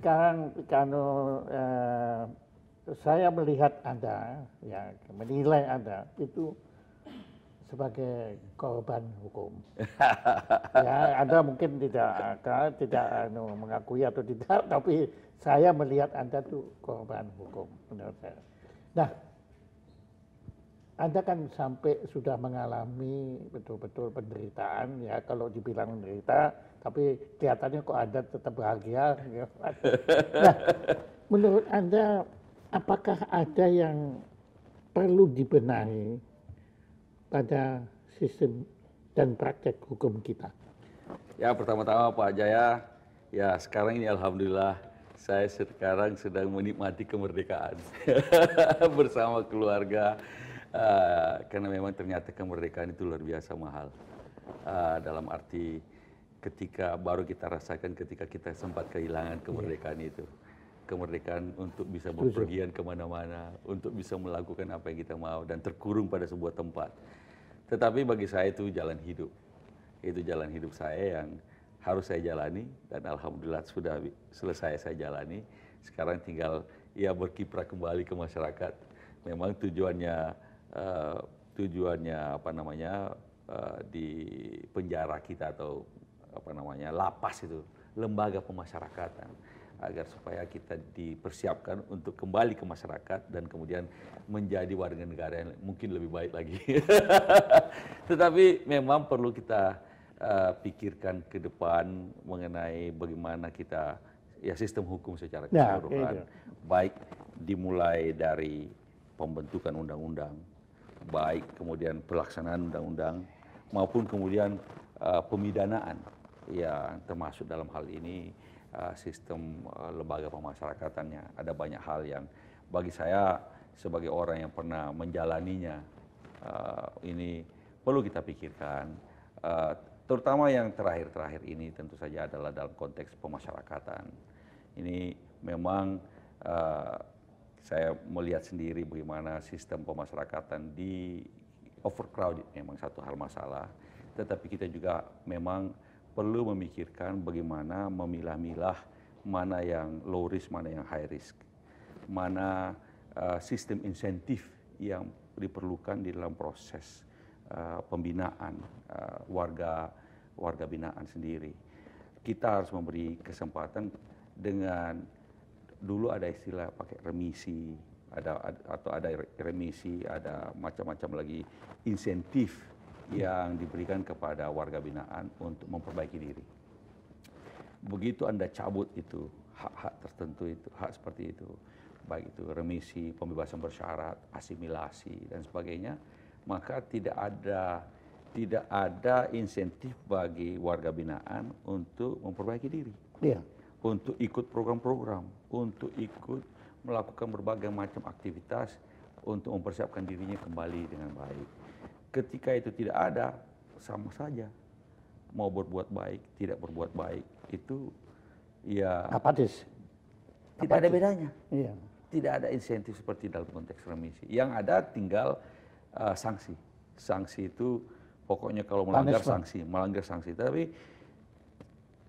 sekarang kalau eh, saya melihat anda ya menilai anda itu sebagai korban hukum. ya, Anda mungkin tidak tidak anu, mengakui atau tidak, tapi saya melihat Anda itu korban hukum menurut saya. Nah, anda kan sampai sudah mengalami betul-betul penderitaan ya kalau dibilang menderita tapi kelihatannya kok Anda tetap bahagia. Ya. Nah, menurut Anda apakah ada yang perlu dibenahi pada sistem dan praktek hukum kita? Ya pertama-tama Pak Jaya, ya sekarang ini Alhamdulillah saya sekarang sedang menikmati kemerdekaan bersama keluarga Eh, karena memang ternyata kemerdekaan itu luar biasa mahal. Eh, dalam arti ketika baru kita rasakan ketika kita sempat kehilangan iya. kemerdekaan itu. Kemerdekaan untuk bisa berpergian kemana-mana, untuk bisa melakukan apa yang kita mau, dan terkurung pada sebuah tempat. Tetapi bagi saya itu jalan hidup. Itu jalan hidup saya yang harus saya jalani, dan Alhamdulillah sudah selesai saya jalani. Sekarang tinggal ya berkiprah kembali ke masyarakat. Memang tujuannya Eh, tujuannya apa namanya uh, di penjara kita atau apa namanya lapas itu lembaga pemasyarakatan agar supaya kita dipersiapkan untuk kembali ke masyarakat dan kemudian menjadi warga negara yang mungkin lebih baik lagi. Tetapi memang perlu kita uh, pikirkan ke depan mengenai bagaimana kita ya sistem hukum secara ya, keseluruhan ya, baik dimulai dari pembentukan undang-undang baik kemudian pelaksanaan undang-undang maupun kemudian uh, pemidanaan ya termasuk dalam hal ini uh, sistem uh, lembaga pemasyarakatannya ada banyak hal yang bagi saya sebagai orang yang pernah menjalaninya uh, ini perlu kita pikirkan uh, terutama yang terakhir-terakhir ini tentu saja adalah dalam konteks pemasyarakatan ini memang uh, saya melihat sendiri bagaimana sistem pemasyarakatan di overcrowded memang satu hal masalah. Tetapi kita juga memang perlu memikirkan bagaimana memilah-milah mana yang low risk, mana yang high risk. Mana uh, sistem insentif yang diperlukan di dalam proses uh, pembinaan uh, warga warga binaan sendiri. Kita harus memberi kesempatan dengan dulu ada istilah pakai remisi, ada, atau ada remisi, ada macam-macam lagi insentif yang diberikan kepada warga binaan untuk memperbaiki diri. Begitu Anda cabut itu hak-hak tertentu itu, hak seperti itu, baik itu remisi, pembebasan bersyarat, asimilasi dan sebagainya, maka tidak ada tidak ada insentif bagi warga binaan untuk memperbaiki diri. Iya. Untuk ikut program-program untuk ikut melakukan berbagai macam aktivitas untuk mempersiapkan dirinya kembali dengan baik. Ketika itu tidak ada, sama saja. Mau berbuat baik, tidak berbuat baik, itu ya... Apatis. Tidak Apatis. ada bedanya. Iya. Tidak ada insentif seperti dalam konteks remisi. Yang ada tinggal uh, sanksi. Sanksi itu pokoknya kalau melanggar Punishment. sanksi, melanggar sanksi. Tapi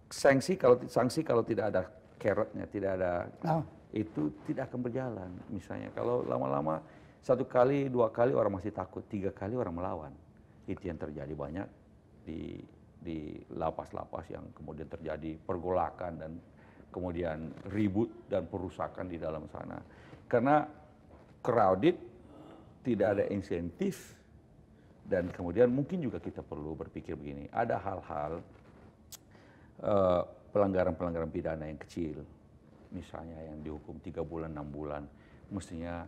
sanksi kalau sanksi kalau tidak ada carrotnya, tidak ada oh. itu tidak akan berjalan. Misalnya kalau lama-lama satu kali, dua kali orang masih takut, tiga kali orang melawan. Itu yang terjadi banyak di di lapas-lapas yang kemudian terjadi pergolakan dan kemudian ribut dan perusakan di dalam sana. Karena crowded, tidak ada insentif, dan kemudian mungkin juga kita perlu berpikir begini, ada hal-hal uh, pelanggaran-pelanggaran pidana yang kecil, misalnya yang dihukum tiga bulan, enam bulan, mestinya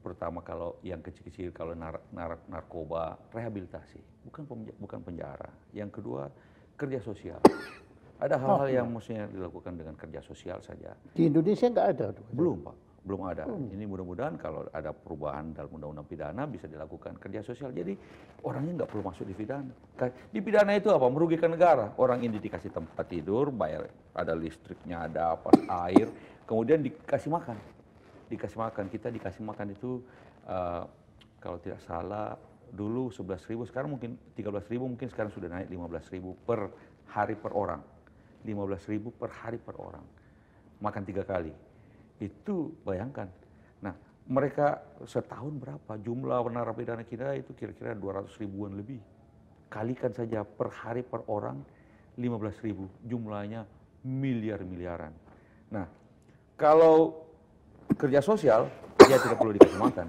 pertama kalau yang kecil-kecil kalau nar nar narkoba rehabilitasi bukan bukan penjara yang kedua kerja sosial ada hal-hal oh, iya. yang mestinya dilakukan dengan kerja sosial saja di Indonesia nggak ada belum pak belum ada. Hmm. Ini mudah-mudahan kalau ada perubahan dalam undang-undang pidana bisa dilakukan kerja sosial. Jadi orangnya nggak perlu masuk di pidana. Di pidana itu apa? Merugikan negara. Orang ini dikasih tempat tidur, bayar ada listriknya, ada apa, air, kemudian dikasih makan. Dikasih makan. Kita dikasih makan itu uh, kalau tidak salah dulu ribu, sekarang mungkin ribu mungkin sekarang sudah naik ribu per hari per orang. ribu per hari per orang. Makan tiga kali itu bayangkan. Nah, mereka setahun berapa jumlah narapidana kita itu kira-kira 200 ribuan lebih. Kalikan saja per hari per orang 15 ribu, jumlahnya miliar-miliaran. Nah, kalau kerja sosial, dia ya tidak perlu dikasih makan.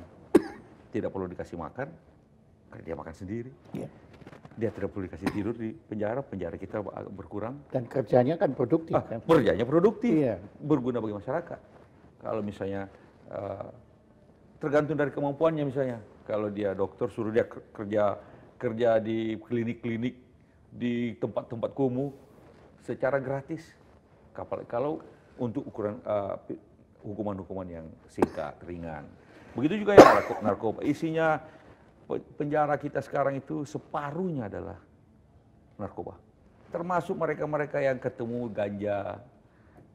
Tidak perlu dikasih makan, karena dia makan sendiri. Iya. Dia tidak perlu dikasih tidur di penjara, penjara kita berkurang. Dan kerjanya kan produktif. Ah, kan? Kerjanya produktif, iya. berguna bagi masyarakat. Kalau misalnya eh, tergantung dari kemampuannya misalnya. Kalau dia dokter suruh dia kerja kerja di klinik-klinik di tempat-tempat kumuh secara gratis. Kapal kalau untuk ukuran hukuman eh, hukuman-hukuman yang singkat, ringan. Begitu juga yang narkoba. Isinya penjara kita sekarang itu separuhnya adalah narkoba. Termasuk mereka-mereka yang ketemu ganja,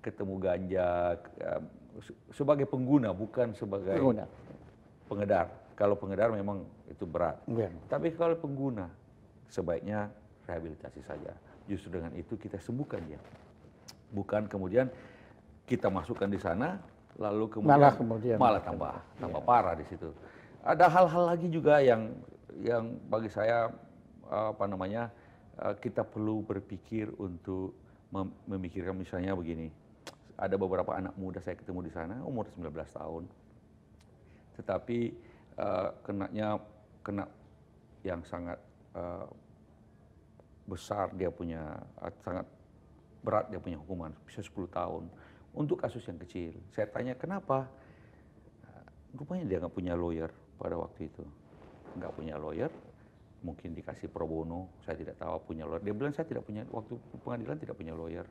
ketemu ganja, eh, sebagai pengguna bukan sebagai pengguna. pengedar. Kalau pengedar memang itu berat. Ya. Tapi kalau pengguna sebaiknya rehabilitasi saja. Justru dengan itu kita sembuhkan dia. Bukan kemudian kita masukkan di sana lalu kemudian malah, kemudian malah tambah tambah ya. parah di situ. Ada hal-hal lagi juga yang yang bagi saya apa namanya eh, kita perlu berpikir untuk memikirkan misalnya begini ada beberapa anak muda saya ketemu di sana umur 19 tahun. Tetapi uh, eh, kenanya kena yang sangat uh, besar dia punya uh, sangat berat dia punya hukuman bisa 10 tahun untuk kasus yang kecil. Saya tanya kenapa? Rupanya dia nggak punya lawyer pada waktu itu. Nggak punya lawyer, mungkin dikasih pro bono, saya tidak tahu punya lawyer. Dia bilang saya tidak punya, waktu pengadilan tidak punya lawyer.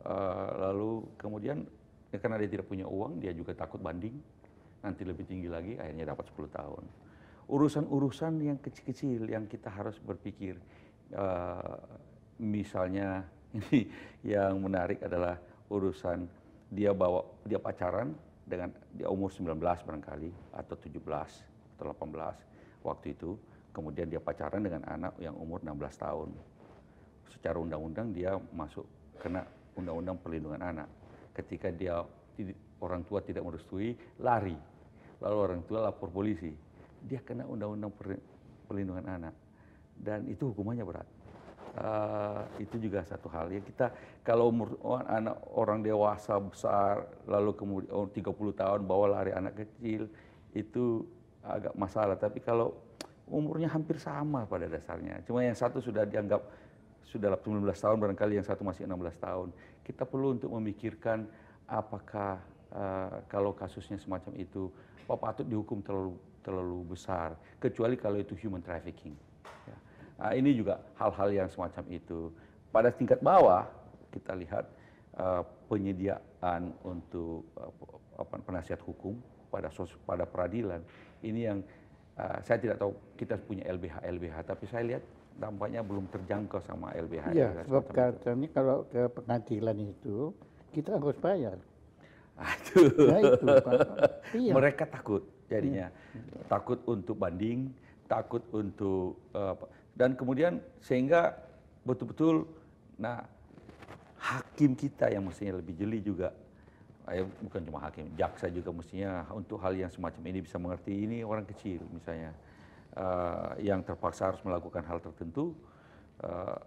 Eh, lalu kemudian ya karena dia tidak punya uang, dia juga takut banding. Nanti lebih tinggi lagi, akhirnya dapat 10 tahun. Urusan-urusan yang kecil-kecil yang kita harus berpikir. Uh, misalnya ini yang menarik adalah urusan dia bawa dia pacaran dengan dia umur 19 barangkali atau 17 atau 18 waktu itu kemudian dia pacaran dengan anak yang umur 16 tahun secara undang-undang dia masuk kena undang-undang perlindungan anak. Ketika dia orang tua tidak merestui, lari. Lalu orang tua lapor polisi. Dia kena undang-undang perlindungan anak. Dan itu hukumannya berat. Uh, itu juga satu hal ya kita kalau umur anak orang dewasa besar lalu kemudian oh, 30 tahun bawa lari anak kecil itu agak masalah tapi kalau umurnya hampir sama pada dasarnya cuma yang satu sudah dianggap sudah 18 tahun barangkali yang satu masih 16 tahun. Kita perlu untuk memikirkan apakah uh, kalau kasusnya semacam itu apa patut dihukum terlalu terlalu besar kecuali kalau itu human trafficking. Ya. Nah, ini juga hal-hal yang semacam itu. Pada tingkat bawah kita lihat uh, penyediaan untuk uh, penasihat hukum pada sos pada peradilan ini yang uh, saya tidak tahu kita punya LBH LBH tapi saya lihat dampaknya belum terjangkau sama LBH. Iya, sebab katanya kalau ke pengadilan itu kita harus bayar. Aduh. Ya itu, iya. Mereka takut jadinya. Hmm. Takut untuk banding, takut untuk uh, dan kemudian sehingga betul-betul nah hakim kita yang mestinya lebih jeli juga eh, bukan cuma hakim, jaksa juga mestinya untuk hal yang semacam ini bisa mengerti ini orang kecil misalnya. Eh, yang terpaksa harus melakukan hal tertentu, uh,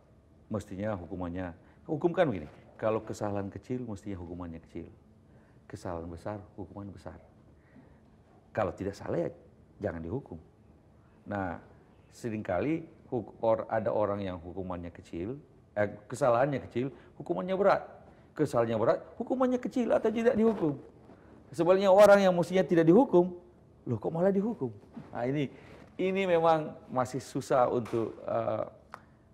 mestinya hukumannya hukumkan begini. Kalau kesalahan kecil mestinya hukumannya kecil, kesalahan besar hukuman besar. Kalau tidak salah ya jangan dihukum. Nah seringkali or, ada orang yang hukumannya kecil, eh, kesalahannya kecil, hukumannya berat. Kesalahannya berat, hukumannya kecil atau tidak dihukum. Sebaliknya orang yang mestinya tidak dihukum, loh kok malah dihukum? Nah ini ini memang masih susah untuk uh,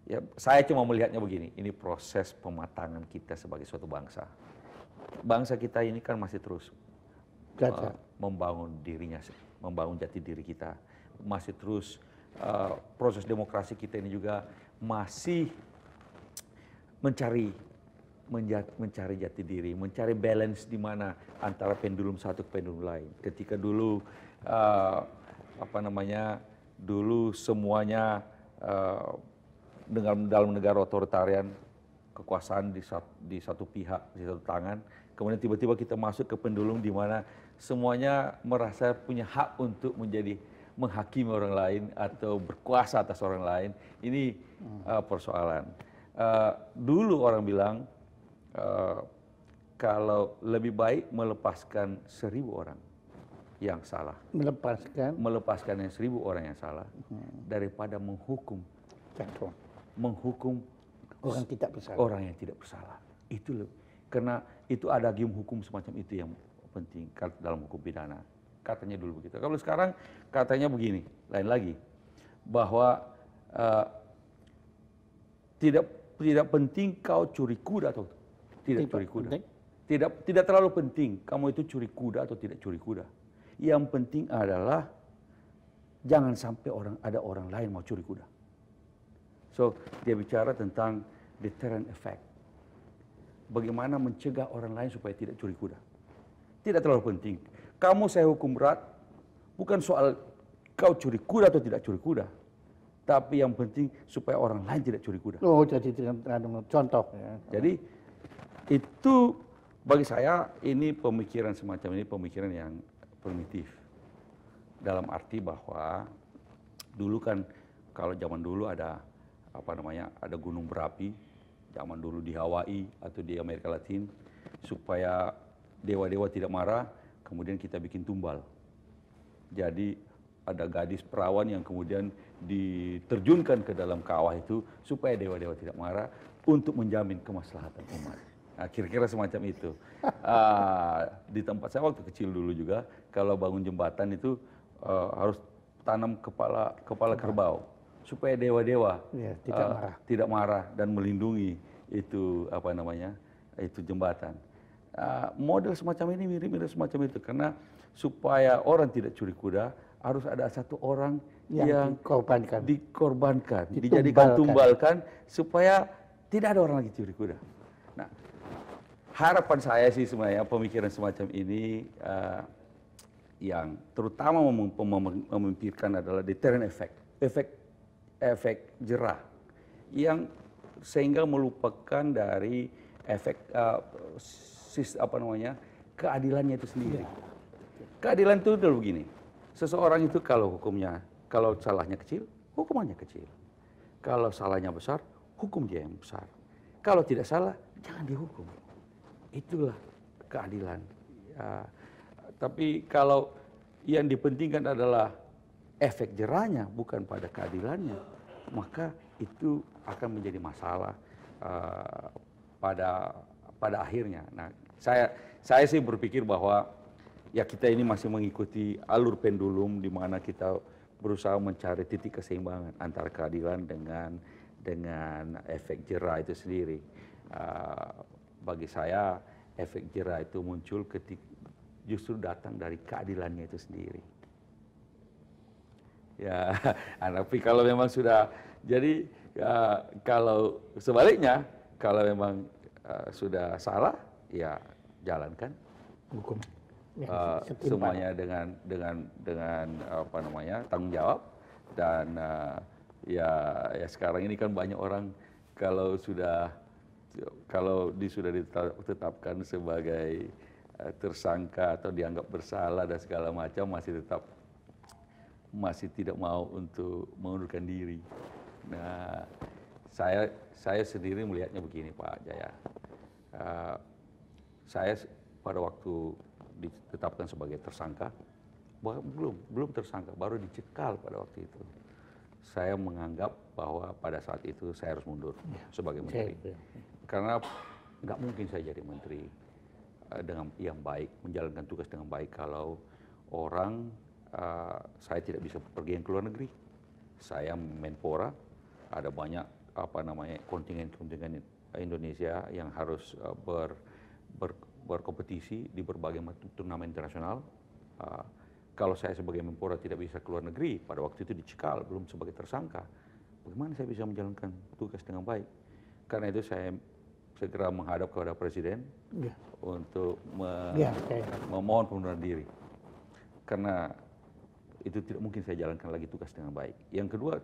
ya saya cuma melihatnya begini, ini proses pematangan kita sebagai suatu bangsa. Bangsa kita ini kan masih terus uh, membangun dirinya, membangun jati diri kita, masih terus uh, proses demokrasi kita ini juga masih mencari mencari jati diri, mencari balance di mana antara pendulum satu ke pendulum lain. Ketika dulu uh, apa namanya dulu semuanya eh, dengan dalam negara otoritarian kekuasaan di satu, di satu pihak di satu tangan kemudian tiba-tiba kita masuk ke pendulum di mana semuanya merasa punya hak untuk menjadi menghakimi orang lain atau berkuasa atas orang lain ini uh, persoalan uh, dulu orang bilang uh, kalau lebih baik melepaskan seribu orang yang salah. Melepaskan. Melepaskan yang seribu orang yang salah hmm. daripada menghukum. Jatuh. Menghukum orang tidak bersalah. Orang yang tidak bersalah. Itu loh. Karena itu ada gium hukum semacam itu yang penting dalam hukum pidana. Katanya dulu begitu. Kalau sekarang katanya begini, lain lagi. Bahwa uh, tidak tidak penting kau curi kuda atau tidak, tidak curi kuda. Penting. Tidak tidak terlalu penting kamu itu curi kuda atau tidak curi kuda yang penting adalah jangan sampai orang ada orang lain mau curi kuda. So dia bicara tentang deterrent effect. Bagaimana mencegah orang lain supaya tidak curi kuda. Tidak terlalu penting. Kamu saya hukum berat bukan soal kau curi kuda atau tidak curi kuda. Tapi yang penting supaya orang lain tidak curi kuda. Oh, jadi contoh. Ya. Jadi itu bagi saya ini pemikiran semacam ini pemikiran yang kognitif. Dalam arti bahwa dulu kan kalau zaman dulu ada apa namanya ada gunung berapi zaman dulu di Hawaii atau di Amerika Latin supaya dewa-dewa tidak marah kemudian kita bikin tumbal. Jadi ada gadis perawan yang kemudian diterjunkan ke dalam kawah itu supaya dewa-dewa tidak marah untuk menjamin kemaslahatan umat. Nah, kira-kira semacam itu. Uh, di tempat saya waktu kecil dulu juga, kalau bangun jembatan itu uh, harus tanam kepala kepala kerbau supaya dewa-dewa ya, tidak uh, marah, tidak marah dan melindungi itu apa namanya itu jembatan. Uh, model semacam ini mirip-mirip semacam itu karena supaya orang tidak curi kuda harus ada satu orang yang, yang dikorbankan, dikorbankan, dijadikan tumbalkan supaya tidak ada orang lagi curi kuda harapan saya sih sebenarnya pemikiran semacam ini uh, yang terutama mem mem memimpikan adalah deterrent effect, efek efek jerah yang sehingga melupakan dari efek uh, sis apa namanya keadilannya itu sendiri. Iya. Keadilan itu dulu begini, seseorang itu kalau hukumnya kalau salahnya kecil, hukumannya kecil. Kalau salahnya besar, hukum dia yang besar. Kalau tidak salah, jangan dihukum. Itulah keadilan. Ya, tapi kalau yang dipentingkan adalah efek jerahnya bukan pada keadilannya, maka itu akan menjadi masalah uh, pada pada akhirnya. Nah, saya saya sih berpikir bahwa ya kita ini masih mengikuti alur pendulum di mana kita berusaha mencari titik keseimbangan antara keadilan dengan dengan efek jerah itu sendiri. Uh, bagi saya efek jerah itu muncul ketika justru datang dari keadilannya itu sendiri. Ya, nah, tapi kalau memang sudah jadi ya, kalau sebaliknya kalau memang uh, sudah salah ya jalankan hukum uh, semuanya dengan dengan dengan apa namanya tanggung jawab dan uh, ya ya sekarang ini kan banyak orang kalau sudah kalau dia sudah ditetapkan sebagai eh, tersangka atau dianggap bersalah dan segala macam masih tetap masih tidak mau untuk mengundurkan diri. Nah, saya saya sendiri melihatnya begini Pak Jaya. Uh, saya pada waktu ditetapkan sebagai tersangka, belum belum tersangka, baru dicekal pada waktu itu. Saya menganggap bahwa pada saat itu saya harus mundur iya. ya. sebagai menteri. ya karena nggak mungkin saya jadi menteri eh, dengan yang baik, menjalankan tugas dengan baik kalau orang uh, saya tidak bisa pergi ke luar negeri. Saya Menpora, ada banyak apa namanya kontingen-kontingen Indonesia yang harus uh, ber, ber, berkompetisi di berbagai turnamen internasional. Uh, kalau saya sebagai Menpora tidak bisa ke luar negeri, pada waktu itu dicekal, belum sebagai tersangka, bagaimana saya bisa menjalankan tugas dengan baik? Karena itu saya saya kira menghadap kepada presiden ya. untuk me ya, okay. memohon pengunduran diri karena itu tidak mungkin saya jalankan lagi tugas dengan baik. Yang kedua,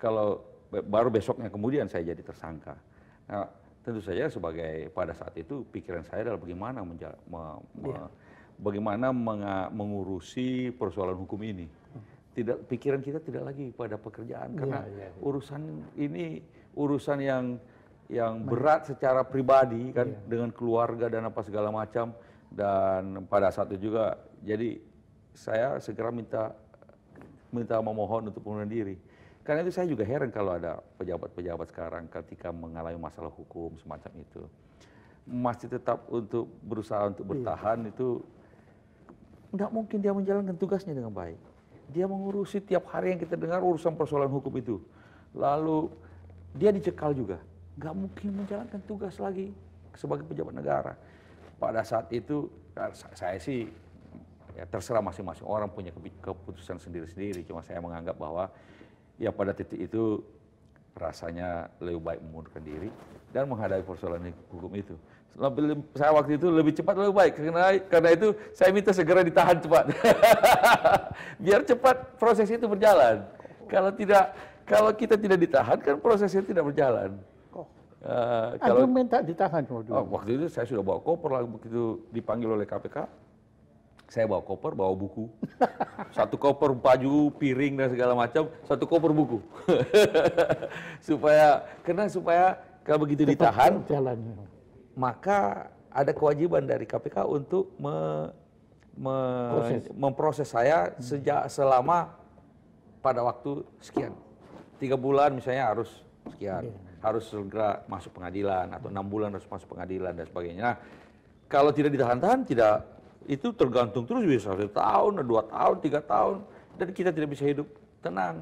kalau baru besoknya kemudian saya jadi tersangka. Nah, tentu saja sebagai pada saat itu pikiran saya adalah bagaimana me- ya. bagaimana meng mengurusi persoalan hukum ini. Tidak pikiran kita tidak lagi pada pekerjaan karena ya, ya, ya. urusan ini urusan yang yang berat secara pribadi kan iya. dengan keluarga dan apa segala macam dan pada saat itu juga jadi saya segera minta minta memohon untuk pengunduran diri. Karena itu saya juga heran kalau ada pejabat-pejabat sekarang ketika mengalami masalah hukum semacam itu masih tetap untuk berusaha untuk iya. bertahan iya. itu tidak mungkin dia menjalankan tugasnya dengan baik. Dia mengurusi tiap hari yang kita dengar urusan persoalan hukum itu. Lalu dia dicekal juga nggak mungkin menjalankan tugas lagi sebagai pejabat negara. Pada saat itu ya, saya sih ya terserah masing-masing orang punya keputusan sendiri-sendiri. Cuma saya menganggap bahwa ya pada titik itu rasanya lebih baik mengundurkan diri dan menghadapi persoalan hukum itu. Lebih, saya waktu itu lebih cepat lebih baik karena karena itu saya minta segera ditahan cepat biar cepat proses itu berjalan. Kalau tidak kalau kita tidak ditahan kan prosesnya tidak berjalan. Uh, kalau Aduh minta ditahan waktu oh, waktu itu saya sudah bawa koper lalu begitu dipanggil oleh KPK saya bawa koper bawa buku satu koper baju piring dan segala macam satu koper buku supaya karena supaya kalau begitu ditahan jalan. maka ada kewajiban dari KPK untuk me, me, memproses saya sejak selama pada waktu sekian tiga bulan misalnya harus sekian yeah harus segera masuk pengadilan atau enam bulan harus masuk pengadilan dan sebagainya. Nah, kalau tidak ditahan-tahan tidak itu tergantung terus bisa satu tahun, dua tahun, tiga tahun dan kita tidak bisa hidup tenang.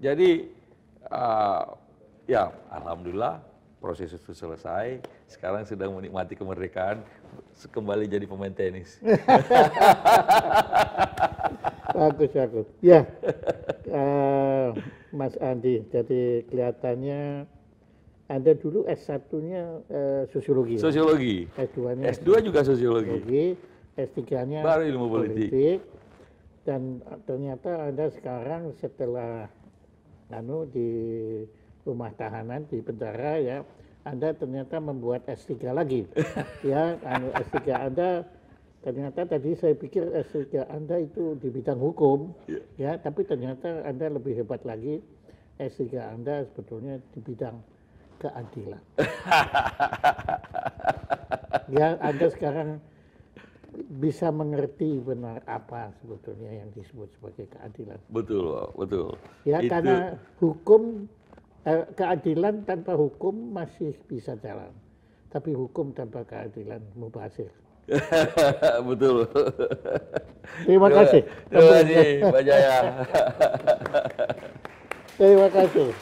Jadi uh, ya alhamdulillah proses itu selesai. Sekarang sedang menikmati kemerdekaan kembali jadi pemain tenis. bagus bagus. Ya, uh, Mas Andi. Jadi kelihatannya ada dulu S1-nya eh, sosiologi. Ya. Sosiologi. Ya? S2-nya. S2 juga sosiologi. sosiologi S3-nya baru ilmu politik. politik. Dan eh, ternyata ada sekarang setelah anu di rumah tahanan di penjara ya, Anda ternyata membuat S3 lagi. ya, anu S3 Anda ternyata tadi saya pikir S3 Anda itu di bidang hukum yeah. ya, tapi ternyata Anda lebih hebat lagi S3 Anda sebetulnya di bidang keadilan. yang ada sekarang bisa mengerti benar apa sebetulnya yang disebut sebagai keadilan. Betul, betul. Ya Itu... karena hukum eh, keadilan tanpa hukum masih bisa jalan, tapi hukum tanpa keadilan mubazir. betul. Terima kasih. Terima kasih, Pak Jaya. Terima kasih.